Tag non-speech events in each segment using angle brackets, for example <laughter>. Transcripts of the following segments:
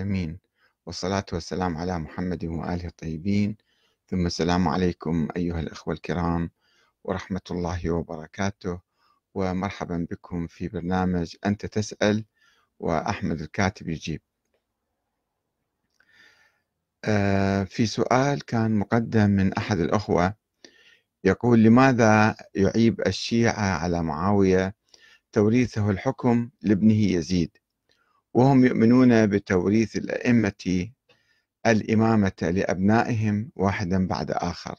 المسلمين والصلاة والسلام على محمد وآله الطيبين ثم السلام عليكم أيها الأخوة الكرام ورحمة الله وبركاته ومرحبا بكم في برنامج أنت تسأل وأحمد الكاتب يجيب آه، في سؤال كان مقدم من أحد الأخوة يقول لماذا يعيب الشيعة على معاوية توريثه الحكم لابنه يزيد وهم يؤمنون بتوريث الأئمة الإمامة لأبنائهم واحدا بعد آخر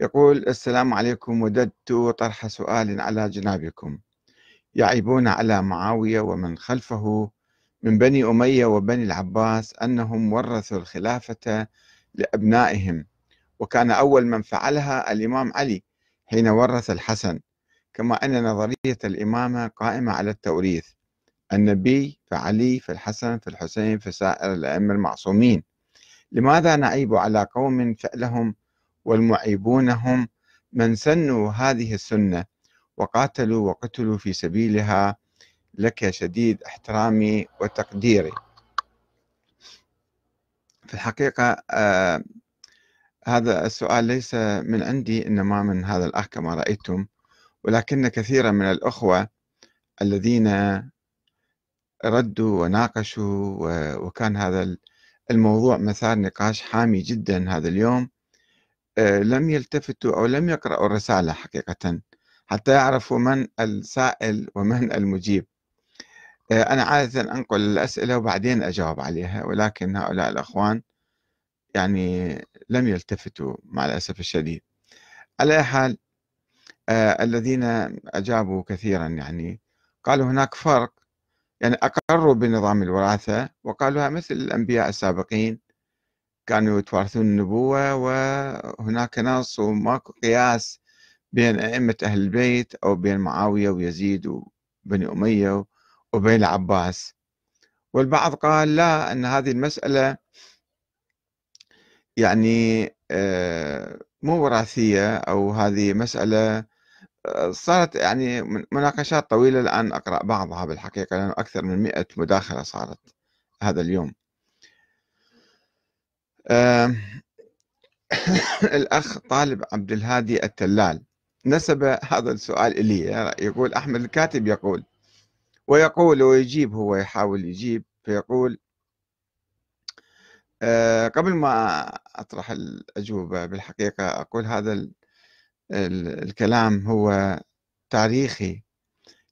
يقول السلام عليكم وددت طرح سؤال على جنابكم يعيبون على معاوية ومن خلفه من بني أمية وبني العباس أنهم ورثوا الخلافة لأبنائهم وكان أول من فعلها الإمام علي حين ورث الحسن كما أن نظرية الإمامة قائمة على التوريث النبي فعلي فالحسن فالحسين فسائر الأئمة المعصومين لماذا نعيب على قوم فعلهم والمعيبون هم من سنوا هذه السنة وقاتلوا وقتلوا في سبيلها لك شديد احترامي وتقديري في الحقيقة آه هذا السؤال ليس من عندي إنما من هذا الأخ كما رأيتم ولكن كثيرا من الأخوة الذين ردوا وناقشوا وكان هذا الموضوع مثار نقاش حامي جدا هذا اليوم آه، لم يلتفتوا أو لم يقرأوا الرسالة حقيقة حتى يعرفوا من السائل ومن <laughs> المجيب آه، أنا عادة أنقل الأسئلة وبعدين أجاوب عليها ولكن هؤلاء الأخوان يعني لم يلتفتوا مع الأسف الشديد على حال آه، الذين أجابوا كثيرا يعني قالوا هناك فرق يعني أقروا بنظام الوراثة وقالوا مثل الأنبياء السابقين كانوا يتوارثون النبوة وهناك نص وماكو قياس بين أئمة أهل البيت أو بين معاوية ويزيد وبني أمية وبين العباس والبعض قال لا أن هذه المسألة يعني آه، مو وراثية أو هذه مسألة آه، صارت يعني مناقشات طويلة الآن أقرأ بعضها بالحقيقة لأنه أكثر من مئة مداخلة صارت هذا اليوم <coughs> الأخ طالب عبد الهادي التلال نسب هذا السؤال إلي يقول أحمد الكاتب يقول ويقول ويجيب هو يحاول يجيب فيقول آه، قبل ما أطرح الأجوبة بالحقيقة أقول هذا الكلام هو تاريخي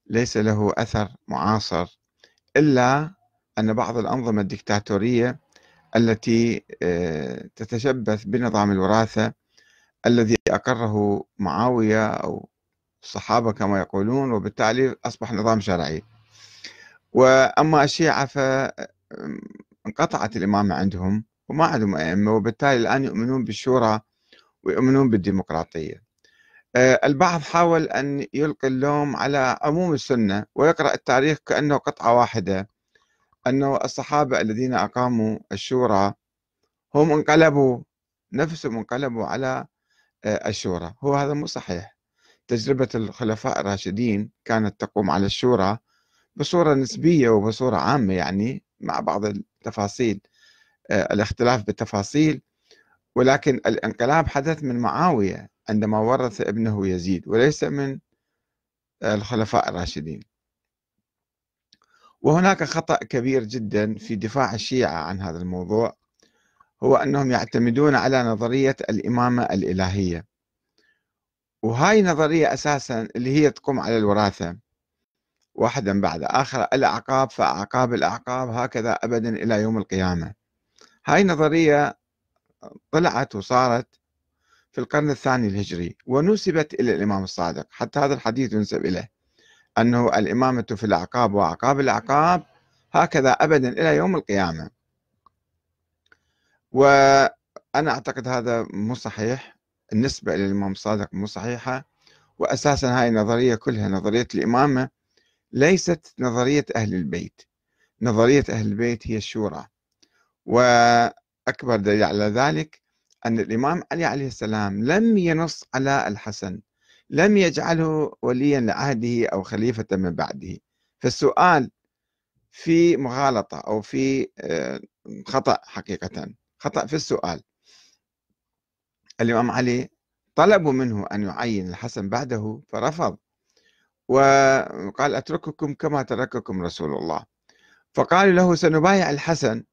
ليس له أثر معاصر إلا أن بعض الأنظمة الدكتاتورية التي آه، تتشبث بنظام الوراثة الذي أقره معاوية أو الصحابة كما يقولون وبالتالي أصبح نظام شرعي وأما الشيعة فانقطعت آه، الإمامة عندهم وما عندهم أئمة وبالتالي الآن يؤمنون بالشورى ويؤمنون بالديمقراطية آه، البعض حاول أن يلقي اللوم على عموم السنة ويقرأ التاريخ كأنه قطعة واحدة أنه الصحابة الذين أقاموا الشورى هم انقلبوا نفسهم انقلبوا على آه، الشورى هو هذا مو صحيح تجربة الخلفاء الراشدين كانت تقوم على الشورى بصورة نسبية وبصورة عامة يعني مع بعض التفاصيل آه، الاختلاف بالتفاصيل ولكن الانقلاب حدث من معاوية عندما ورث ابنه يزيد وليس من آه، الخلفاء الراشدين وهناك خطأ كبير جدا في دفاع الشيعة عن هذا الموضوع هو أنهم يعتمدون على نظرية الإمامة الإلهية وهاي نظرية أساسا اللي هي تقوم على الوراثة واحدا بعد آخر الأعقاب فأعقاب الأعقاب هكذا أبدا إلى يوم القيامة هاي نظرية طلعت وصارت في القرن الثاني الهجري ونسبت إلى الإمام الصادق حتى هذا الحديث ينسب إليه أنه الإمامة في الأعقاب وأعقاب الأعقاب هكذا أبدا إلى يوم القيامة وأنا أعتقد هذا مو صحيح النسبة إلى الإمام الصادق مو صحيحة وأساسا هاي النظرية كلها نظرية الإمامة ليست نظرية أهل البيت نظرية أهل البيت هي الشورى وأكبر دليل على ذلك أن الإمام علي عليه السلام لم ينص على الحسن لم يجعله وليا لعهده أو خليفة من بعده فالسؤال في مغالطة أو في آه، خطأ حقيقة خطأ في السؤال الإمام علي طلبوا منه أن يعين الحسن بعده فرفض وقال أترككم كما ترككم رسول الله فقالوا له سنبايع الحسن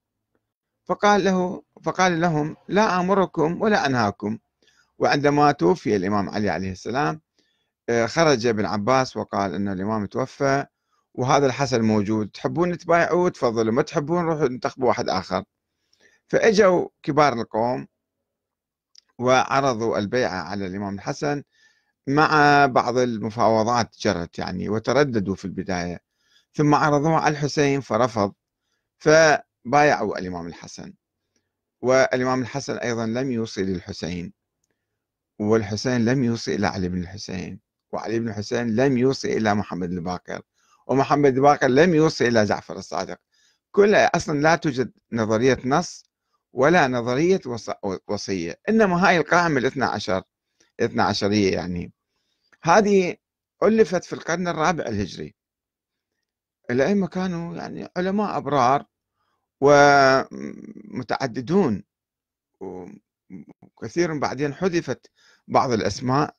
فقال له فقال لهم لا أمركم ولا أنهاكم وعندما توفي الإمام علي عليه السلام آه، خرج ابن عباس وقال أن الإمام توفى وهذا الحسن موجود تحبون تبايعوه تفضلوا ما تحبون روحوا انتخبوا واحد آخر فأجوا كبار القوم وعرضوا البيعة على الإمام الحسن مع بعض المفاوضات جرت يعني وترددوا في البداية ثم عرضوها على الحسين فرفض ف بايعوا الإمام الحسن والإمام الحسن أيضا لم يوصي للحسين والحسين لم يوصي إلى علي بن الحسين وعلي بن الحسين لم يوصي إلى محمد الباقر ومحمد الباقر لم يوصي إلى جعفر الصادق كلها أصلا لا توجد نظرية نص ولا نظرية وصية إنما هاي القائمة الاثنى عشر الاثنى عشرية يعني هذه ألفت في القرن الرابع الهجري الأئمة كانوا يعني علماء أبرار ومتعددون وكثير بعدين حذفت بعض الأسماء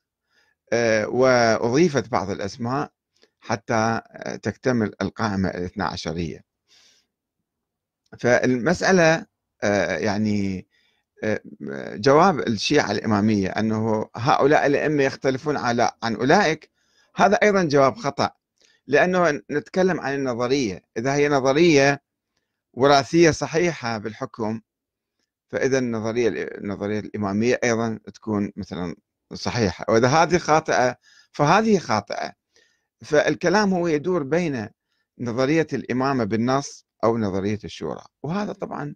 آه، وأضيفت بعض الأسماء حتى آه، تكتمل القائمة الاثنى عشرية فالمسألة آه، يعني جواب الشيعة الإمامية أنه هؤلاء الأئمة يختلفون على عن أولئك هذا أيضا جواب خطأ لأنه نتكلم عن النظرية إذا هي نظرية وراثية صحيحة بالحكم فإذا النظرية النظرية الإمامية أيضا تكون مثلا صحيحة وإذا هذه خاطئة فهذه خاطئة فالكلام هو يدور بين نظرية الإمامة بالنص أو نظرية الشورى وهذا طبعا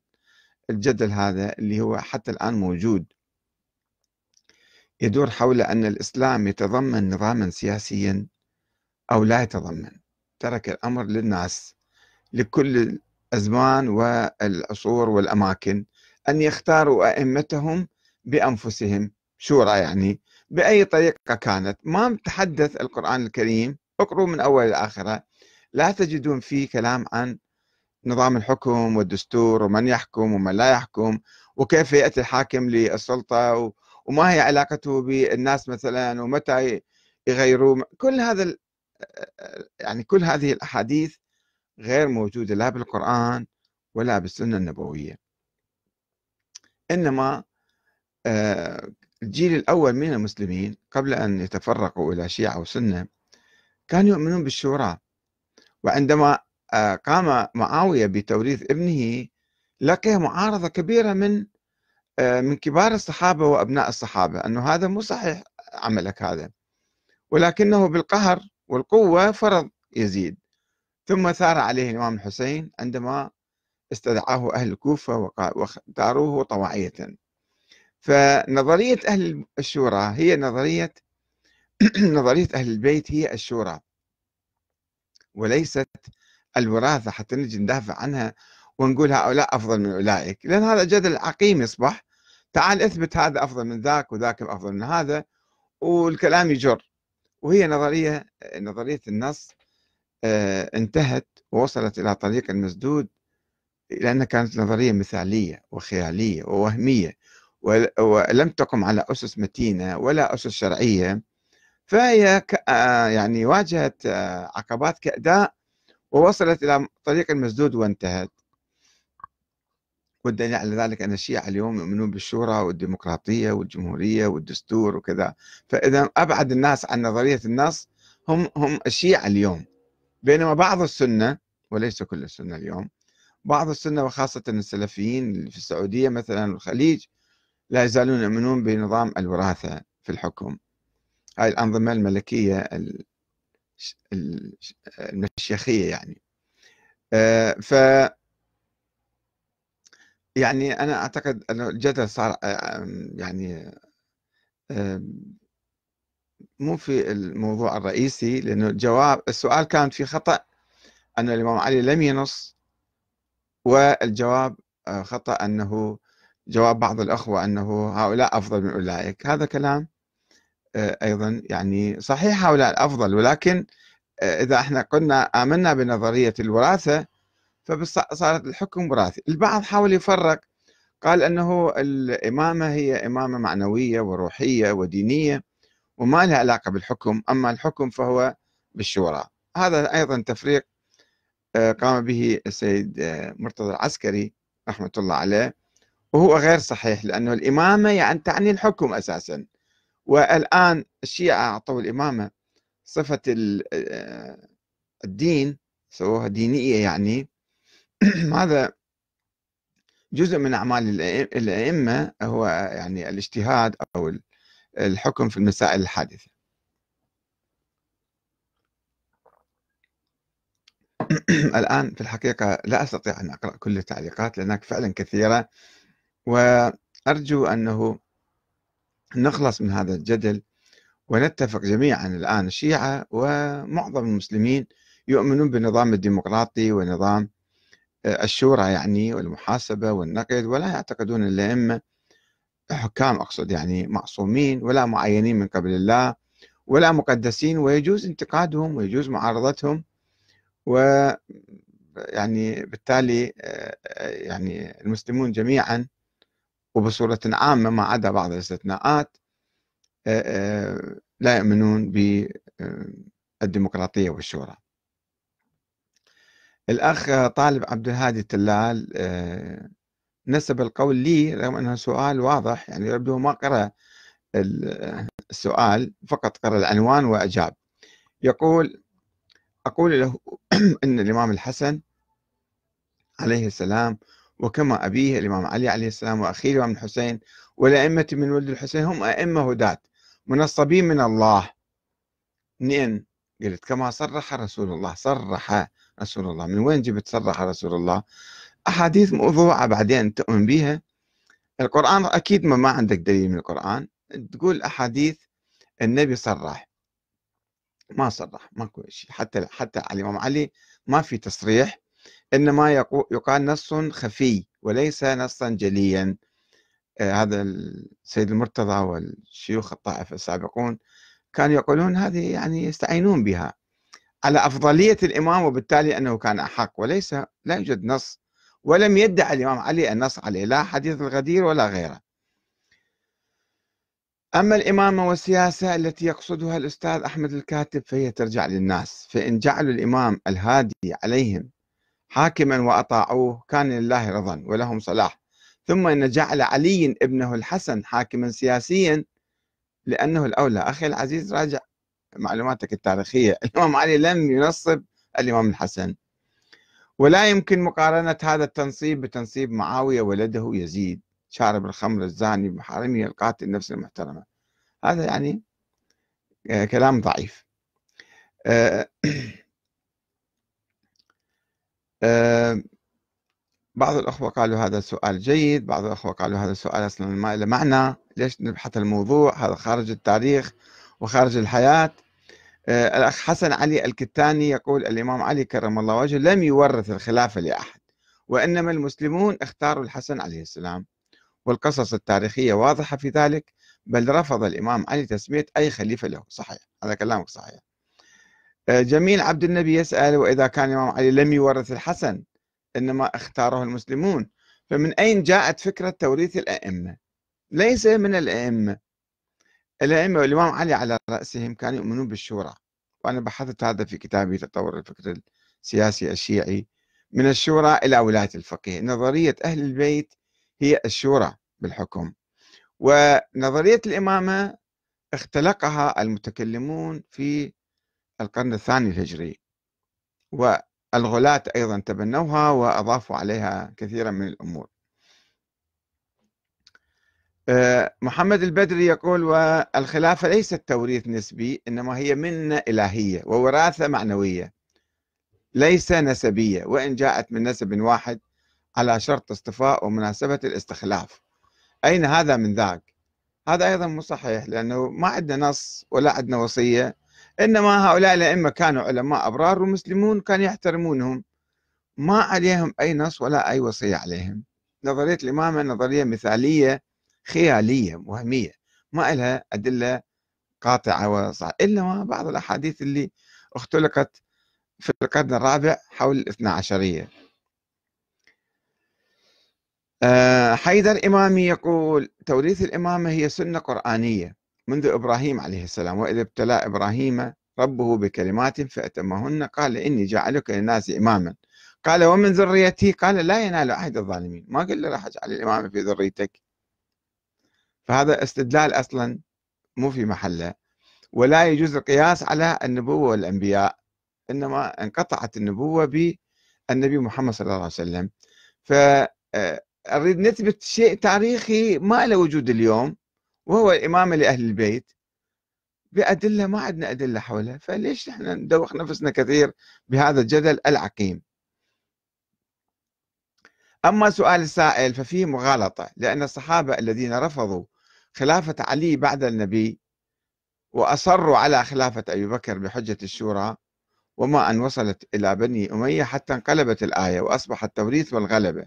الجدل هذا اللي هو حتى الآن موجود يدور حول أن الإسلام يتضمن نظاما سياسيا أو لا يتضمن ترك الأمر للناس لكل الأزمان والعصور والأماكن أن يختاروا أئمتهم بأنفسهم شورى يعني بأي طريقة كانت ما تحدث القرآن الكريم اقرؤوا من أول إلى آخرة لا تجدون فيه كلام عن نظام الحكم والدستور ومن يحكم ومن لا يحكم وكيف يأتي الحاكم للسلطة وما هي علاقته بالناس مثلا ومتى يغيروا كل هذا يعني كل هذه الأحاديث غير موجودة لا بالقرآن ولا بالسنة النبوية إنما آه، الجيل الأول من المسلمين قبل أن يتفرقوا إلى شيعة وسنة كانوا يؤمنون بالشورى وعندما آه، قام معاوية بتوريث ابنه لقي معارضة كبيرة من آه، من كبار الصحابة وأبناء الصحابة أنه هذا مو صحيح عملك هذا ولكنه بالقهر والقوة فرض يزيد ثم ثار عليه الإمام الحسين عندما استدعاه أهل الكوفة واختاروه طواعية فنظرية أهل الشورى هي نظرية <clears throat> نظرية أهل البيت هي الشورى وليست الوراثة حتى نجي ندافع عنها ونقول هؤلاء أفضل من أولئك لأن هذا جدل عقيم يصبح تعال اثبت هذا أفضل من ذاك وذاك أفضل من هذا والكلام يجر وهي نظرية نظرية النص آه، انتهت ووصلت إلى طريق المسدود لأنها كانت نظرية مثالية وخيالية ووهمية ولم تقم على أسس متينة ولا أسس شرعية فهي آه، يعني واجهت آه، عقبات كأداء ووصلت إلى طريق المسدود وانتهت والدليل على ذلك أن الشيعة اليوم يؤمنون بالشورى والديمقراطية والجمهورية والدستور وكذا فإذا أبعد الناس عن نظرية النص هم هم الشيعة اليوم بينما بعض السنة وليس كل السنة اليوم بعض السنة وخاصة السلفيين في السعودية مثلا والخليج لا يزالون يؤمنون بنظام الوراثة في الحكم هاي الأنظمة الملكية المشيخية يعني آه، ف يعني أنا أعتقد أن الجدل صار آه، يعني مو في الموضوع الرئيسي لأنه الجواب السؤال كان في خطأ أن الإمام علي لم ينص والجواب آه، خطأ أنه جواب بعض الأخوة أنه هؤلاء أفضل من أولئك هذا كلام آه، أيضا يعني صحيح هؤلاء أفضل ولكن آه، إذا احنا قلنا آمنا بنظرية الوراثة فصارت الحكم وراثي البعض حاول يفرق قال أنه الإمامة هي إمامة معنوية وروحية ودينية وما لها علاقة بالحكم أما الحكم فهو بالشورى هذا أيضا تفريق آه، قام به السيد آه، مرتضى العسكري رحمة الله عليه وهو غير صحيح لأنه الإمامة يعني تعني الحكم أساسا والآن الشيعة أعطوا الإمامة صفة آه، الدين سووها دينية يعني <clears throat> هذا جزء من أعمال الأئمة هو يعني الاجتهاد أو الحكم في المسائل الحادثة <clears throat> الآن في الحقيقة لا أستطيع أن أقرأ كل التعليقات لأنها فعلا كثيرة وأرجو أنه نخلص من هذا الجدل ونتفق جميعا الآن الشيعة ومعظم المسلمين يؤمنون بالنظام الديمقراطي ونظام آه، الشورى يعني والمحاسبة والنقد ولا يعتقدون الأئمة حكام أقصد يعني معصومين ولا معينين من قبل الله ولا مقدسين ويجوز انتقادهم ويجوز معارضتهم و يعني بالتالي آه، يعني المسلمون جميعا وبصورة عامة ما عدا بعض الاستثناءات آه، آه، لا يؤمنون بالديمقراطية والشورى الأخ طالب عبد الهادي التلال نسب القول لي رغم أنه سؤال واضح يعني يبدو ما قرأ السؤال فقط قرأ العنوان وأجاب يقول أقول له <clears throat> أن الإمام الحسن عليه السلام وكما أبيه الإمام علي عليه السلام وأخيه الإمام الحسين والأئمة من ولد الحسين هم أئمة هداة منصبين من الله اثنين قلت كما صرح رسول الله صرح رسول الله من وين جبت صرح رسول الله؟ أحاديث موضوعة بعدين تؤمن بها القرآن أكيد ما, ما عندك دليل من القرآن تقول أحاديث النبي صرح ما صرح ماكو شيء حتى حتى على الإمام علي ما في تصريح إنما يقال نص خفي وليس نصا جليا آه، هذا السيد المرتضى والشيوخ الطائفة السابقون كانوا يقولون هذه يعني يستعينون بها على أفضلية الإمام وبالتالي أنه كان أحق وليس لا يوجد نص ولم يدع الإمام علي النص عليه لا حديث الغدير ولا غيره أما الإمامة والسياسة التي يقصدها الأستاذ أحمد الكاتب فهي ترجع للناس فإن جعلوا الإمام الهادي عليهم حاكما وأطاعوه كان لله رضا ولهم صلاح ثم إن جعل علي ابنه الحسن حاكما سياسيا لأنه الأولى أخي العزيز راجع معلوماتك التاريخية <laughs> الإمام علي لم ينصب الإمام الحسن ولا يمكن مقارنة هذا التنصيب بتنصيب معاوية ولده يزيد شارب الخمر الزاني بحرمه القاتل النفس المحترمة هذا يعني آه، كلام ضعيف آه، آه، بعض الأخوة قالوا هذا سؤال جيد بعض الأخوة قالوا هذا سؤال أصلا ما له معنى ليش نبحث الموضوع هذا خارج التاريخ وخارج الحياة آه، الأخ حسن علي الكتاني يقول الإمام علي كرم الله وجهه لم يورث الخلافة لأحد وإنما المسلمون اختاروا الحسن عليه السلام والقصص التاريخية واضحة في ذلك بل رفض الإمام علي تسمية أي خليفة له صحيح هذا كلامك صحيح آه، جميل عبد النبي يسأل وإذا كان الإمام علي لم يورث الحسن إنما اختاره المسلمون فمن أين جاءت فكرة توريث الأئمة ليس من الأئمة الأئمة والإمام علي على رأسهم كانوا يؤمنون بالشورى وأنا بحثت هذا في كتابي تطور الفكر السياسي الشيعي من الشورى إلى ولاية الفقيه نظرية أهل البيت هي الشورى بالحكم ونظرية الإمامة اختلقها المتكلمون في القرن الثاني الهجري والغلاة أيضا تبنوها وأضافوا عليها كثيرا من الأمور آه، محمد البدري يقول والخلافة ليست توريث نسبي إنما هي منة إلهية ووراثة معنوية ليس نسبية وإن جاءت من نسب واحد على شرط اصطفاء ومناسبة الاستخلاف أين هذا من ذاك هذا أيضا مو صحيح لأنه ما عندنا نص ولا عندنا وصية إنما هؤلاء الأئمة كانوا علماء أبرار ومسلمون كانوا يحترمونهم ما عليهم أي نص ولا أي وصية عليهم نظرية الإمامة نظرية مثالية خيالية وهمية ما لها أدلة قاطعة وصح إلا بعض الأحاديث اللي اختلقت في القرن الرابع حول الاثنا عشرية آه، حيدر إمامي يقول توريث الإمامة هي سنة قرآنية منذ إبراهيم عليه السلام وإذا ابتلى إبراهيم ربه بكلمات فأتمهن قال إني جعلك للناس إماما قال ومن ذريتي قال لا ينال أحد الظالمين ما قال له راح أجعل الإمامة في ذريتك فهذا استدلال أصلا مو في محله ولا يجوز القياس على النبوة والأنبياء إنما انقطعت النبوة بالنبي محمد صلى الله عليه وسلم ف آه، اريد نثبت شيء تاريخي ما له وجود اليوم وهو الإمامة لأهل البيت بأدلة ما عندنا أدلة حوله فليش نحن ندوخ نفسنا كثير بهذا الجدل العقيم أما سؤال السائل ففيه مغالطة لأن الصحابة الذين رفضوا خلافة علي بعد النبي وأصروا على خلافة أبي بكر بحجة الشورى وما أن وصلت إلى بني أمية حتى انقلبت الآية وأصبح التوريث والغلبة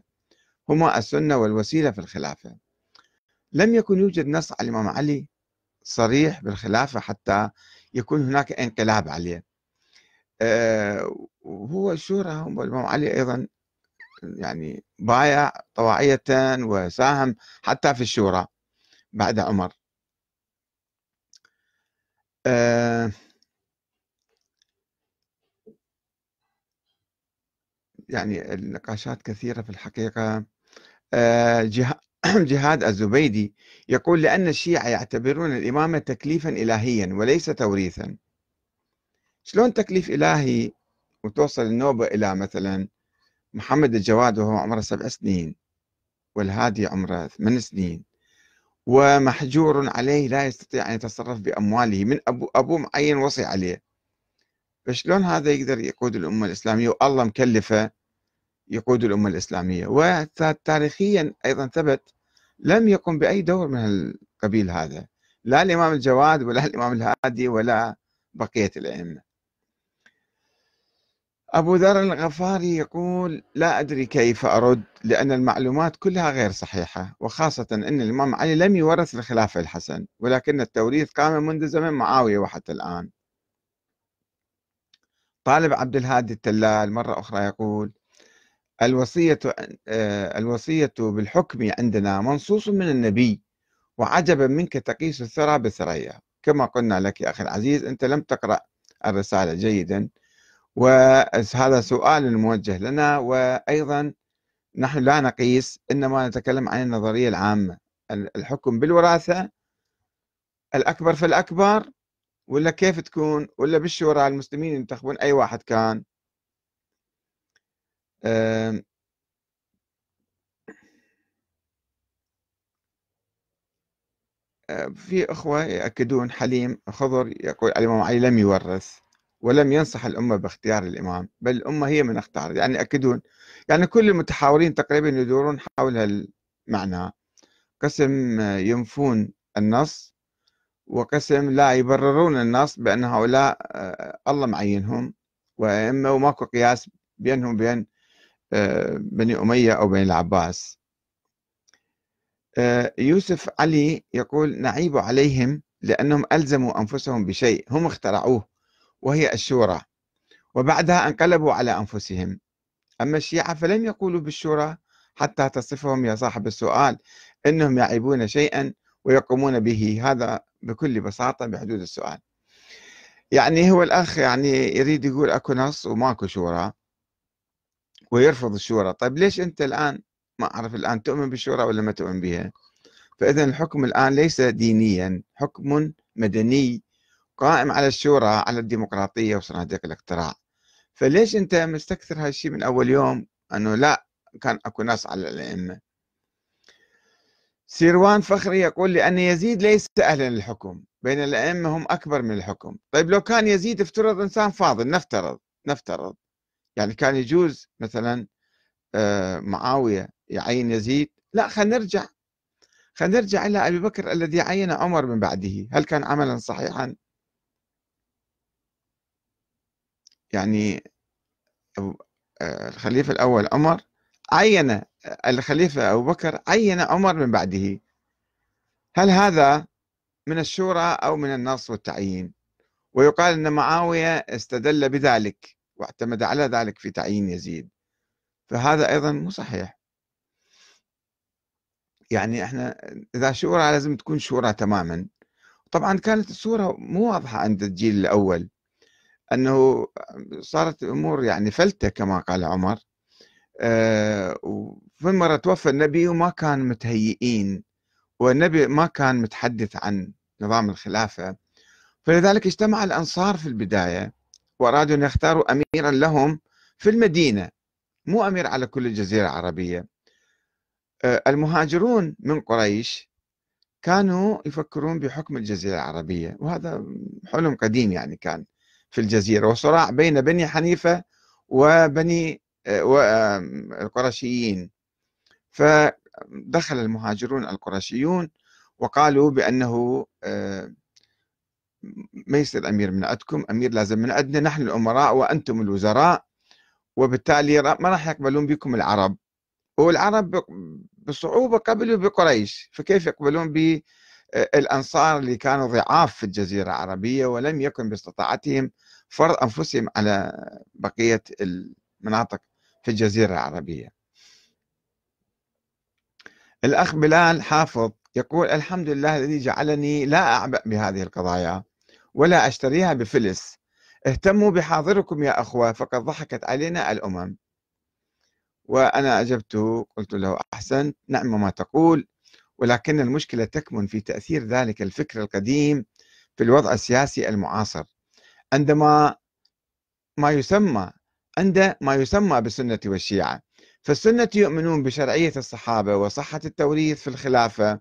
هما السنة والوسيلة في الخلافة لم يكن يوجد نص على الإمام علي صريح بالخلافة حتى يكون هناك انقلاب عليه أه وهو الشورى والإمام علي أيضا يعني بايع طواعية وساهم حتى في الشورى بعد عمر آه، يعني النقاشات كثيرة في الحقيقة آه، <clears throat> جهاد الزبيدي يقول لأن الشيعة يعتبرون الإمامة تكليفا إلهيا وليس توريثا شلون تكليف إلهي وتوصل النوبة إلى مثلا محمد الجواد وهو عمره سبع سنين والهادي عمره ثمان سنين ومحجور عليه لا يستطيع أن يتصرف بأمواله من أبو أبو معين وصي عليه فشلون هذا يقدر يقود الأمة الإسلامية والله مكلفة يقود الأمة الإسلامية وتاريخيا أيضا ثبت لم يقم بأي دور من القبيل هذا لا الإمام الجواد ولا الإمام الهادي ولا بقية الأئمة أبو ذر الغفاري يقول لا أدري كيف أرد لأن المعلومات كلها غير صحيحة وخاصة أن الإمام علي لم يورث الخلافة الحسن ولكن التوريث قام منذ زمن معاوية وحتى الآن طالب عبد الهادي التلال مرة أخرى يقول الوصية آه، الوصية بالحكم عندنا منصوص من النبي وعجبا منك تقيس الثرى بالثريا كما قلنا لك يا أخي العزيز أنت لم تقرأ الرسالة جيدا وهذا سؤال موجه لنا وأيضا نحن لا نقيس إنما نتكلم عن النظرية العامة الحكم بالوراثة الأكبر فالأكبر ولا كيف تكون ولا بالشورى المسلمين ينتخبون أي واحد كان آه، في أخوة يأكدون حليم خضر يقول الإمام علي لم يورث ولم ينصح الأمة باختيار الإمام بل الأمة هي من اختارت يعني أكدون يعني كل المتحاورين تقريبا يدورون حول هالمعنى قسم آه، ينفون النص وقسم لا يبررون النص بأن هؤلاء آه، الله معينهم وأما وماكو قياس بينهم وبين آه، بني أمية أو بني العباس يوسف علي يقول نعيب عليهم لأنهم ألزموا أنفسهم بشيء هم اخترعوه وهي الشورى وبعدها انقلبوا على أنفسهم أما الشيعة فلم يقولوا بالشورى حتى تصفهم يا صاحب السؤال أنهم يعيبون شيئا ويقومون به هذا بكل بساطة بحدود السؤال يعني هو الأخ يعني يريد يقول أكو نص وماكو شورى ويرفض الشورى طيب ليش أنت الآن ما أعرف الآن تؤمن بالشورى ولا ما تؤمن بها فإذا الحكم الآن ليس دينيا حكم مدني قائم على الشورى على الديمقراطية وصناديق الاقتراع فليش أنت مستكثر هالشيء من أول يوم أنه لا كان أكو نص على الأئمة سيروان فخري يقول لأن يزيد ليس أهلا للحكم بين الأئمة هم أكبر من الحكم طيب لو كان يزيد افترض إنسان فاضل نفترض نفترض يعني كان يجوز مثلا آه، معاوية يعين يزيد لا خلينا نرجع خلينا نرجع إلى أبي بكر الذي عين عمر من بعده هل كان عملا صحيحا يعني آه، الخليفة الأول عمر عين الخليفة أبو بكر عين عمر من بعده هل هذا من الشورى أو من النص والتعيين ويقال أن معاوية استدل بذلك واعتمد على ذلك في تعيين يزيد فهذا أيضا مو صحيح يعني احنا اذا شورى لازم تكون شورى تماما طبعا كانت الصوره مو واضحه عند الجيل الاول أنه صارت أمور يعني فلتة كما قال عمر آه، وفي مرة توفى النبي وما كان متهيئين والنبي ما كان متحدث عن نظام الخلافة فلذلك اجتمع الأنصار في البداية وأرادوا أن يختاروا أميرا لهم في المدينة مو أمير على كل الجزيرة العربية آه، المهاجرون من قريش كانوا يفكرون بحكم الجزيرة العربية وهذا حلم قديم يعني كان في الجزيرة وصراع بين بني حنيفة وبني آه، آه، القرشيين فدخل المهاجرون القرشيون وقالوا بأنه آه، ما يصير أمير من عندكم أمير لازم من عندنا نحن الأمراء وأنتم الوزراء وبالتالي ما راح يقبلون بكم العرب والعرب بصعوبة قبلوا بقريش فكيف يقبلون الأنصار اللي كانوا ضعاف في الجزيرة العربية ولم يكن باستطاعتهم فرض أنفسهم على بقية المناطق في الجزيرة العربية الأخ بلال حافظ يقول الحمد لله الذي جعلني لا أعبأ بهذه القضايا ولا أشتريها بفلس اهتموا بحاضركم يا أخوة فقد ضحكت علينا الأمم وأنا أجبته قلت له أحسنت نعم ما تقول ولكن المشكلة تكمن في تأثير ذلك الفكر القديم في الوضع السياسي المعاصر عندما ما يسمى عند ما يسمى بالسنة والشيعة فالسنة يؤمنون بشرعية الصحابة وصحة التوريث في الخلافة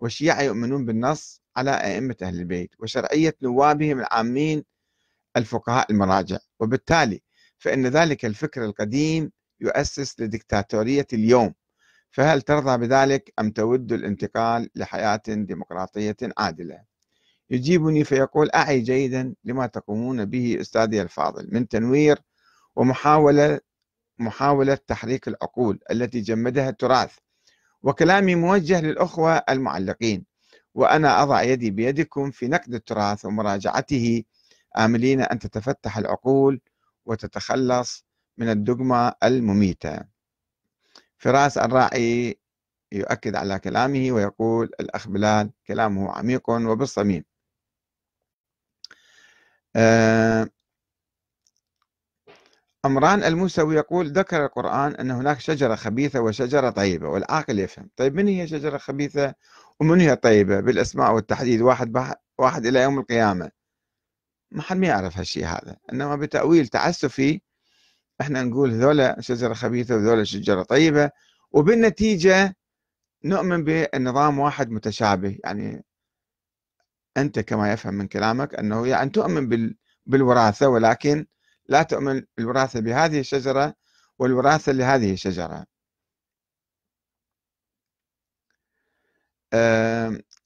والشيعة يؤمنون بالنص على أئمة أهل البيت وشرعية نوابهم العامين الفقهاء المراجع وبالتالي فإن ذلك الفكر القديم يؤسس لدكتاتورية اليوم فهل ترضى بذلك أم تود الانتقال لحياة ديمقراطية عادلة يجيبني فيقول أعي جيدا لما تقومون به أستاذي الفاضل من تنوير ومحاولة محاولة تحريك العقول التي جمدها التراث وكلامي موجه للأخوة المعلقين وأنا أضع يدي بيدكم في نقد التراث ومراجعته آملين أن تتفتح العقول وتتخلص من الدقمة المميته فراس الراعي يؤكد على كلامه ويقول الأخ بلال كلامه عميق وبالصميم أمران آه، الموسوي يقول ذكر القرآن أن هناك شجرة خبيثة وشجرة طيبة والعاقل يفهم طيب من هي شجرة خبيثة ومن هي طيبة بالأسماء والتحديد واحد, واحد إلى يوم القيامة ما حد ما يعرف هالشيء هذا إنما بتأويل تعسفي احنا نقول ذولا شجرة خبيثة وذولا شجرة طيبة وبالنتيجة نؤمن بنظام واحد متشابه يعني أنت كما يفهم من كلامك أنه يعني تؤمن بالوراثة ولكن لا تؤمن الوراثة بهذه الشجرة والوراثة لهذه الشجرة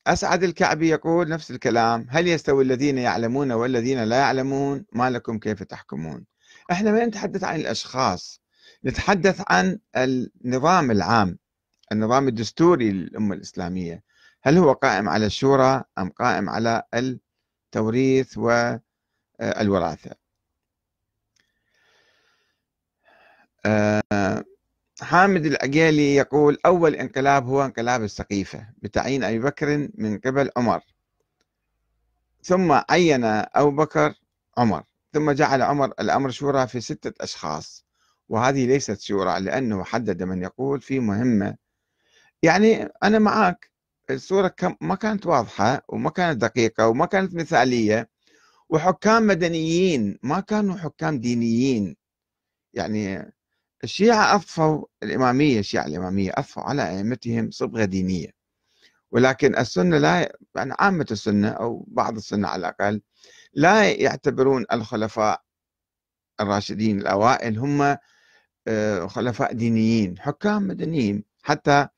أسعد الكعبي يقول نفس الكلام هل يستوي الذين يعلمون والذين لا يعلمون ما لكم كيف تحكمون احنا ما نتحدث عن الاشخاص نتحدث عن النظام العام النظام الدستوري للأمة الإسلامية هل هو قائم على الشورى أم قائم على التوريث والوراثة آه، آه، حامد العقيلي يقول أول انقلاب هو انقلاب السقيفة بتعيين أبي بكر من قبل عمر ثم عين أبو بكر عمر ثم جعل عمر الأمر شورى في ستة أشخاص وهذه ليست شورى لأنه حدد من يقول في مهمة يعني أنا معك الصورة ما كانت واضحة وما كانت دقيقة وما كانت مثالية وحكام مدنيين ما كانوا حكام دينيين يعني الشيعة أضفوا الإمامية الشيعة الإمامية أضفوا على أئمتهم صبغة دينية ولكن السنة لا يعني عامة السنة أو بعض السنة على الأقل لا يعتبرون الخلفاء الراشدين الأوائل هم آه، خلفاء دينيين حكام مدنيين حتى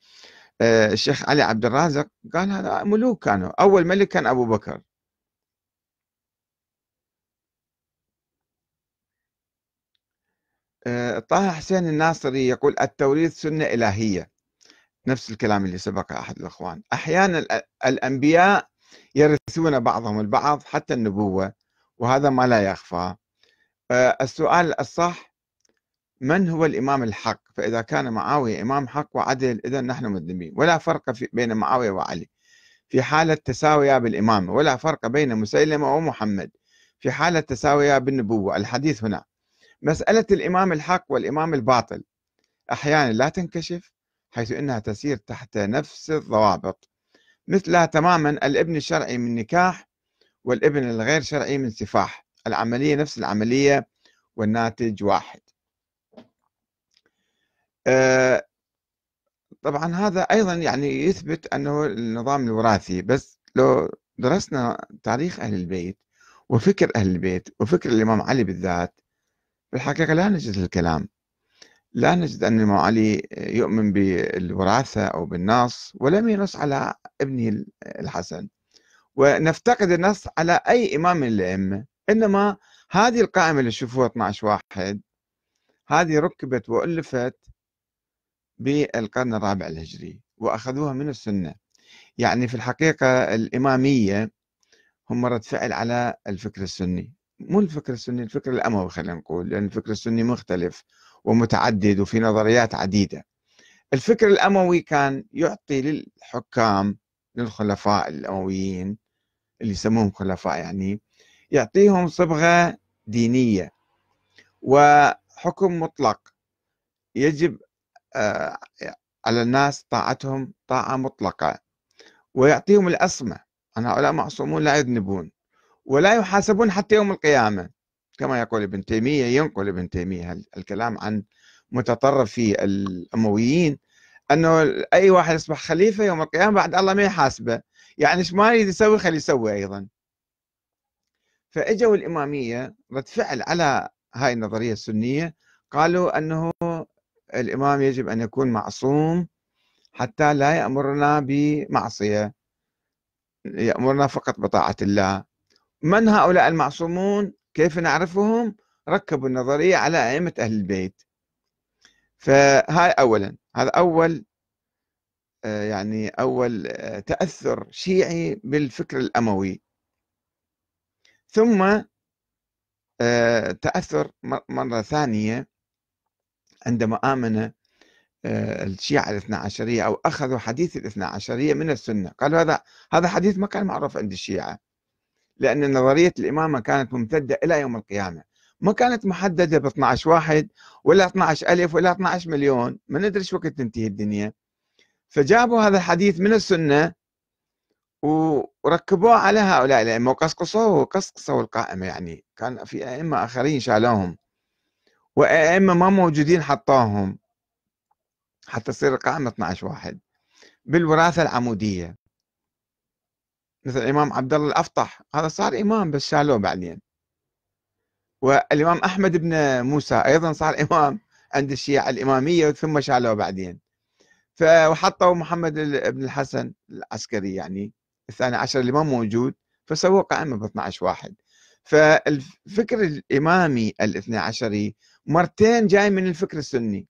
آه، الشيخ علي عبد الرازق قال هذا ملوك كانوا أول ملك كان أبو بكر آه، طه حسين الناصري يقول التوريث سنة إلهية نفس الكلام اللي سبق أحد الأخوان أحيانا الأنبياء يرثون بعضهم البعض حتى النبوة وهذا ما لا يخفى آه، السؤال الصح من هو الإمام الحق فإذا كان معاوية إمام حق وعدل إذا نحن مذنبين ولا فرق بين معاوية وعلي في حالة تساوية بالإمامة ولا فرق بين مسيلمة ومحمد في حالة تساوية بالنبوة الحديث هنا مسألة الإمام الحق والإمام الباطل أحيانا لا تنكشف حيث أنها تسير تحت نفس الضوابط مثلها تماما الابن الشرعي من نكاح والابن الغير شرعي من سفاح العملية نفس العملية والناتج واحد آه، طبعا هذا أيضا يعني يثبت أنه النظام الوراثي بس لو درسنا تاريخ أهل البيت وفكر أهل البيت وفكر الإمام علي بالذات في الحقيقة لا نجد الكلام لا نجد أن الإمام علي يؤمن بالوراثة أو بالنص ولم ينص على ابنه الحسن ونفتقد النص على أي إمام من الأئمة إنما هذه القائمة اللي تشوفوها 12 واحد هذه ركبت وألفت بالقرن الرابع الهجري وأخذوها من السنة يعني في الحقيقة الإمامية هم رد فعل على الفكر السني مو الفكر السني الفكر الأموي خلينا نقول لأن الفكر السني مختلف ومتعدد وفي نظريات عديدة الفكر الأموي كان يعطي للحكام للخلفاء الأمويين اللي يسموهم خلفاء يعني يعطيهم صبغة دينية وحكم مطلق يجب آه، على الناس طاعتهم طاعة مطلقة ويعطيهم الأصمة أن هؤلاء معصومون لا يذنبون ولا يحاسبون حتى يوم القيامة كما يقول ابن تيمية ينقل ابن تيمية الكلام عن متطرفي الأمويين أنه أي واحد يصبح خليفة يوم القيامة بعد الله ما يحاسبه يعني ايش ما يريد يسوي خلي يسوي أيضا فاجوا الإمامية رد فعل على هاي النظرية السنية قالوا أنه الإمام يجب أن يكون معصوم حتى لا يأمرنا بمعصية يأمرنا فقط بطاعة الله من هؤلاء المعصومون كيف نعرفهم ركبوا النظرية على أئمة أهل البيت فهاي أولا هذا أول آه، يعني أول آه، تأثر شيعي بالفكر الأموي ثم آه، تأثر مرة ثانية عندما آمن الشيعة الاثنى عشرية أو أخذوا حديث الاثنى عشرية من السنة قالوا هذا هذا حديث ما كان معروف عند الشيعة لأن نظرية الإمامة كانت ممتدة إلى يوم القيامة ما كانت محددة ب 12 واحد ولا 12 ألف ولا 12 مليون ما ندري شو وقت تنتهي الدنيا فجابوا هذا الحديث من السنة وركبوه على هؤلاء الأئمة وقصقصوه قصقصوا القائمة يعني كان في أئمة آخرين شالوهم وأئمة ما موجودين حطوهم حتى تصير القائمة 12 واحد بالوراثة العمودية مثل الإمام عبد الله الأفطح هذا صار إمام بس شالوه بعدين والإمام أحمد بن موسى أيضا صار <laughs> إمام عند الشيعة الإمامية ثم شالوه بعدين فحطوا محمد بن الحسن العسكري يعني الثاني عشر الإمام موجود فسووا قائمة ب 12 واحد فالفكر الإمامي الاثنى عشري مرتين جاي من الفكر السني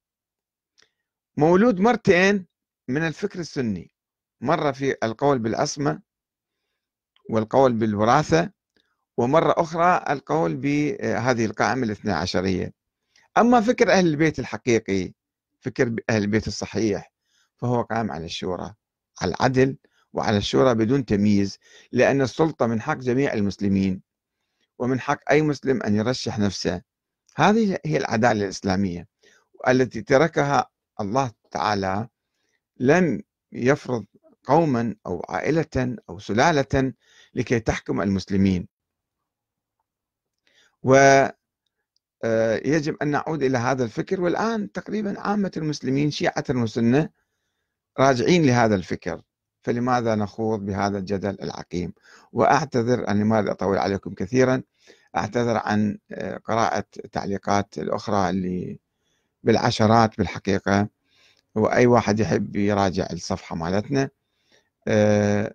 مولود مرتين من الفكر السني مرة في القول بالعصمة والقول بالوراثة ومرة أخرى القول بهذه آه، القائمة الاثنى عشرية أما فكر أهل البيت الحقيقي فكر أهل البيت الصحيح فهو قائم على الشورى على العدل وعلى الشورى بدون تمييز لأن السلطة من حق جميع المسلمين ومن حق أي مسلم أن يرشح نفسه هذه هي العدالة الإسلامية التي تركها الله تعالى لم يفرض قوما أو عائلة أو سلالة لكي تحكم المسلمين ويجب آه، أن نعود إلى هذا الفكر والآن تقريبا عامة المسلمين شيعة وسنة راجعين لهذا الفكر فلماذا نخوض بهذا الجدل العقيم وأعتذر أني ما أطول عليكم كثيرا أعتذر عن آه، قراءة التعليقات الأخرى اللي بالعشرات بالحقيقة وأي واحد يحب يراجع الصفحة مالتنا أه